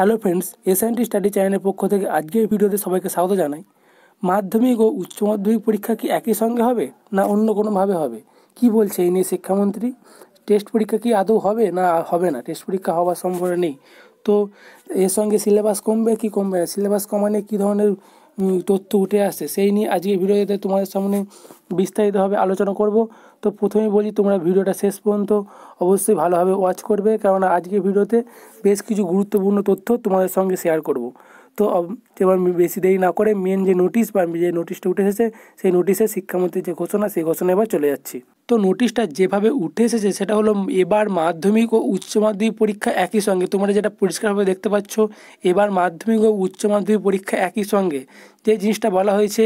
hello friends এসআইএনটি study চ্যানেলের পক্ষ থেকে আজকের ভিডিওতে সবাইকে স্বাগত জানাই মাধ্যমিক ও উচ্চ মাধ্যমিক পরীক্ষা কি একই সঙ্গে হবে না অন্য কোনোভাবে হবে কি বলছে এই নিয়ে শিক্ষামন্ত্রী টেস্ট পরীক্ষা কি আদৌ হবে না হবে না টেস্ট পরীক্ষা হওয়ার সম্ভাবনা নেই তো এর সঙ্গে সিলেবাস কমবে কি কমবে না সিলেবাস কমানে কী ধরনের তথ্য উঠে আসছে সেই নিয়ে আজকে ভিডিওতে তোমাদের সামনে বিস্তারিতভাবে আলোচনা করব তো প্রথমে বলি তোমরা ভিডিওটা শেষ পর্যন্ত অবশ্যই ভালোভাবে ওয়াচ করবে কারণ আজকে ভিডিওতে বেশ কিছু গুরুত্বপূর্ণ তথ্য তোমাদের সঙ্গে শেয়ার করব তো এবার বেশি দেরি না করে মেন যে নোটিশ বা যে নোটিশটা উঠে এসেছে সেই নোটিশে শিক্ষামন্ত্রীর যে ঘোষণা সেই ঘোষণা এবার চলে যাচ্ছি তো নোটিশটা যেভাবে উঠে এসেছে সেটা হলো এবার মাধ্যমিক ও উচ্চ মাধ্যমিক পরীক্ষা একই সঙ্গে তোমরা যেটা পরিষ্কারভাবে দেখতে পাচ্ছ এবার মাধ্যমিক ও উচ্চ মাধ্যমিক পরীক্ষা একই সঙ্গে যে জিনিসটা বলা হয়েছে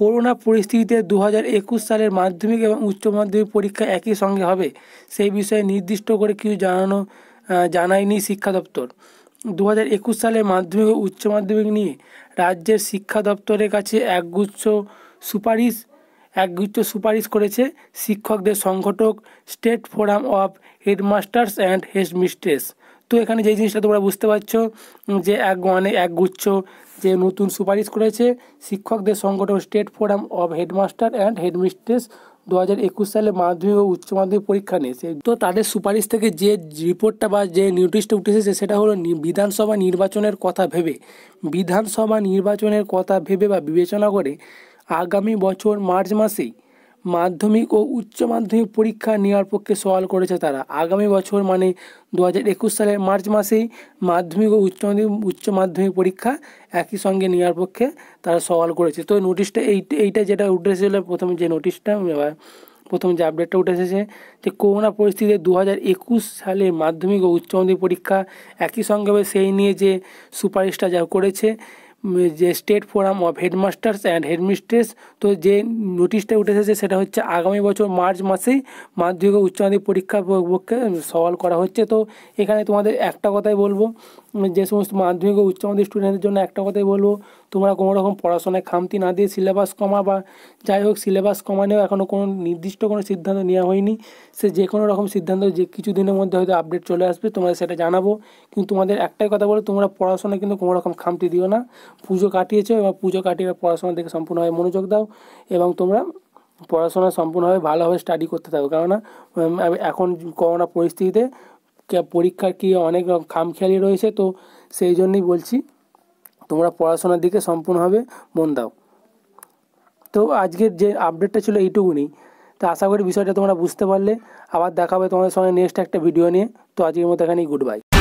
করোনা পরিস্থিতিতে দু হাজার একুশ সালের মাধ্যমিক এবং উচ্চ মাধ্যমিক পরীক্ষা একই সঙ্গে হবে সেই বিষয়ে নির্দিষ্ট করে কিছু জানানো জানায়নি শিক্ষা দপ্তর দু হাজার একুশ সালে মাধ্যমিক ও উচ্চ মাধ্যমিক নিয়ে রাজ্যের শিক্ষা দপ্তরের কাছে একগুচ্ছ সুপারিশ একগুচ্ছ সুপারিশ করেছে শিক্ষকদের সংগঠক state forum of headmasters and headmistress তো এখানে যে জিনিসটা তোমরা বুঝতে পারছো যে এক মানে একগুচ্ছ যে নতুন সুপারিশ করেছে শিক্ষকদের সংগঠন state forum of headmaster and headmistress দু সালে মাধ্যমিক ও উচ্চ মাধ্যমিক পরীক্ষা নিয়েছে তো তাদের সুপারিশ থেকে যে রিপোর্টটা বা যে নোটিশটা উঠে এসেছে সেটা হলো বিধানসভা নির্বাচনের কথা ভেবে বিধানসভা নির্বাচনের কথা ভেবে বা বিবেচনা করে আগামী বছর মার্চ মাসেই মাধ্যমিক ও উচ্চ মাধ্যমিক পরীক্ষা নেওয়ার পক্ষে সওয়াল করেছে তারা আগামী বছর মানে দু হাজার একুশ সালের মার্চ মাসেই মাধ্যমিক ও উচ্চ মাধ্যমিক উচ্চ মাধ্যমিক পরীক্ষা একই সঙ্গে নেওয়ার পক্ষে তারা সওয়াল করেছে তো নোটিশটা এই এইটা যেটা উঠে এসেছিলো প্রথম যে নোটিশটা প্রথম যে আপডেটটা উঠে এসেছে যে করোনা পরিস্থিতিতে দু হাজার একুশ সালে মাধ্যমিক ও উচ্চ মাধ্যমিক পরীক্ষা একই সঙ্গে সেই নিয়ে যে সুপারিশটা যা করেছে যে state forum of headmasters and headmistress তো যে নোটিশটা উঠে এসেছে সেটা হচ্ছে আগামী বছর মার্চ মাসেই মাধ্যমিক ও উচ্চ পরীক্ষা পক্ষে সওয়াল করা হচ্ছে তো এখানে তোমাদের একটা কথাই বলবো যে সমস্ত মাধ্যমিক ও উচ্চ মাধ্যমিক স্টুডেন্টদের জন্য একটা কথাই বলবো তোমরা কোনো রকম পড়াশোনায় খামতি না দিয়ে সিলেবাস কমা বা যাই হোক সিলেবাস কমানেও এখনও কোনো নির্দিষ্ট কোনো সিদ্ধান্ত নেওয়া হয়নি সে যে কোনো রকম সিদ্ধান্ত যে কিছু দিনের মধ্যে হয়তো আপডেট চলে আসবে তোমাদের সেটা জানাবো কিন্তু তোমাদের একটাই কথা বলো তোমরা পড়াশোনায় কিন্তু কোনো রকম খামতি দিও না পুজো কাটিয়েছো এবং পুজো কাটিয়ে পড়াশোনার দিকে সম্পূর্ণভাবে মনোযোগ দাও এবং তোমরা পড়াশোনা সম্পূর্ণভাবে ভালোভাবে স্টাডি করতে থাকো কেননা এখন করোনা পরিস্থিতিতে পরীক্ষার কি অনেক খামখেয়ালি রয়েছে তো সেই জন্যই বলছি তোমরা পড়াশোনার দিকে সম্পূর্ণভাবে মন দাও তো আজকের যে আপডেটটা ছিল এইটুকুনি তো আশা করি বিষয়টা তোমরা বুঝতে পারলে আবার দেখাবে তোমাদের সঙ্গে নেক্সট একটা ভিডিও নিয়ে তো আজকের মতো এখানেই গুড বাই